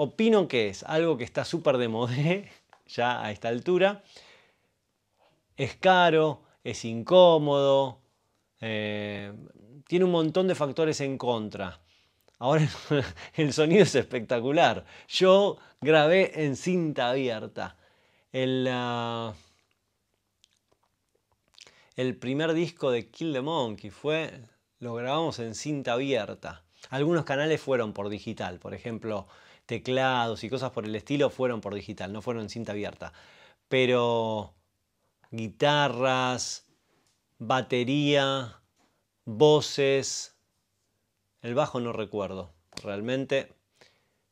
opino que es algo que está súper de moda ya a esta altura. Es caro, es incómodo, eh, tiene un montón de factores en contra. Ahora el sonido es espectacular. Yo grabé en cinta abierta. El, ah, el primer disco de Kill the Monkey fue, lo grabamos en cinta abierta. Algunos canales fueron por digital, por ejemplo, teclados y cosas por el estilo fueron por digital, no fueron en cinta abierta. Pero guitarras, batería, voces, el bajo no recuerdo, realmente.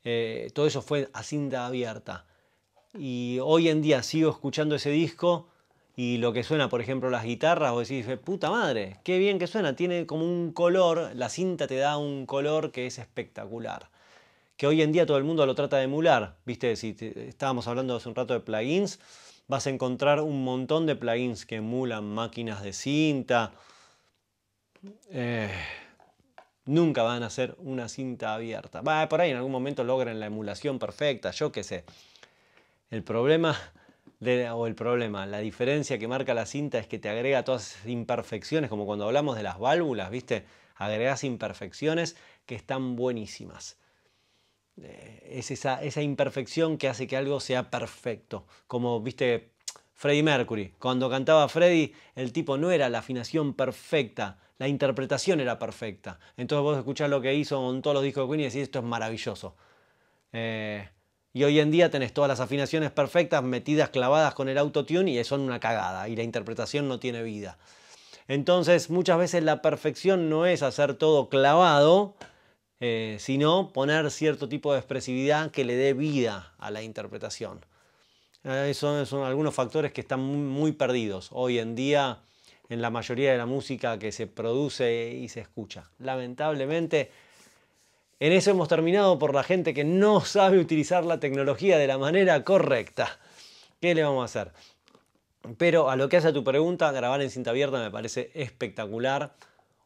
Eh, todo eso fue a cinta abierta. Y hoy en día sigo escuchando ese disco y lo que suena, por ejemplo, las guitarras, vos decís, eh, puta madre, qué bien que suena, tiene como un color, la cinta te da un color que es espectacular. Que hoy en día todo el mundo lo trata de emular, viste, si estábamos hablando hace un rato de plugins, vas a encontrar un montón de plugins que emulan máquinas de cinta. Eh, nunca van a ser una cinta abierta. Va, por ahí en algún momento logren la emulación perfecta, yo qué sé. El problema o el problema, la diferencia que marca la cinta es que te agrega todas esas imperfecciones, como cuando hablamos de las válvulas, ¿viste? Agregas imperfecciones que están buenísimas. Eh, es esa, esa imperfección que hace que algo sea perfecto. Como, ¿viste? Freddie Mercury. Cuando cantaba Freddie, el tipo no era la afinación perfecta, la interpretación era perfecta. Entonces vos escuchás lo que hizo con todos los discos de Queen y decís, esto es maravilloso. Eh, y hoy en día tenés todas las afinaciones perfectas metidas, clavadas con el autotune y son una cagada y la interpretación no tiene vida. Entonces muchas veces la perfección no es hacer todo clavado, eh, sino poner cierto tipo de expresividad que le dé vida a la interpretación. Eh, esos son algunos factores que están muy perdidos hoy en día en la mayoría de la música que se produce y se escucha. Lamentablemente en eso hemos terminado por la gente que no sabe utilizar la tecnología de la manera correcta. ¿Qué le vamos a hacer? Pero a lo que hace tu pregunta, grabar en cinta abierta me parece espectacular.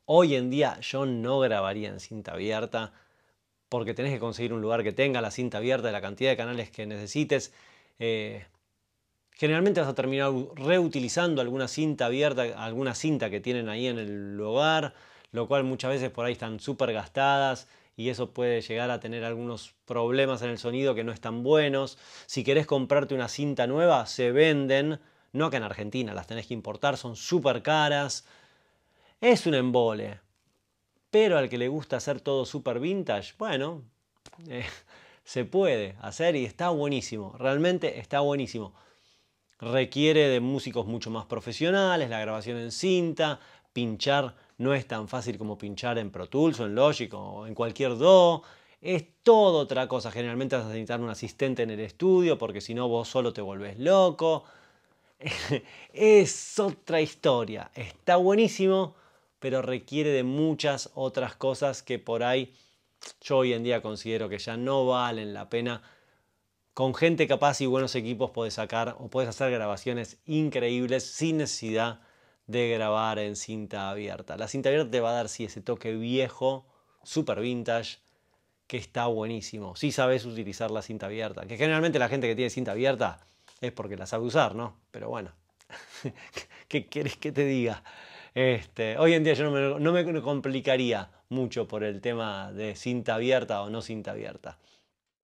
Hoy en día yo no grabaría en cinta abierta porque tenés que conseguir un lugar que tenga la cinta abierta de la cantidad de canales que necesites. Eh, generalmente vas a terminar reutilizando alguna cinta abierta, alguna cinta que tienen ahí en el lugar lo cual muchas veces por ahí están súper gastadas y eso puede llegar a tener algunos problemas en el sonido que no están buenos. Si querés comprarte una cinta nueva, se venden, no acá en Argentina, las tenés que importar, son súper caras. Es un embole. Pero al que le gusta hacer todo súper vintage, bueno, eh, se puede hacer y está buenísimo, realmente está buenísimo. Requiere de músicos mucho más profesionales, la grabación en cinta, pinchar no es tan fácil como pinchar en Pro Tools o en Logic o en cualquier DO. Es todo otra cosa. Generalmente vas a necesitar un asistente en el estudio porque si no vos solo te volvés loco. es otra historia. Está buenísimo, pero requiere de muchas otras cosas que por ahí yo hoy en día considero que ya no valen la pena. Con gente capaz y buenos equipos podés sacar o podés hacer grabaciones increíbles sin necesidad de grabar en cinta abierta. La cinta abierta te va a dar ese toque viejo, super vintage, que está buenísimo. Si sabes utilizar la cinta abierta, que generalmente la gente que tiene cinta abierta es porque la sabe usar, ¿no? Pero bueno, ¿qué quieres que te diga? Este, hoy en día yo no me complicaría mucho por el tema de cinta abierta o no cinta abierta.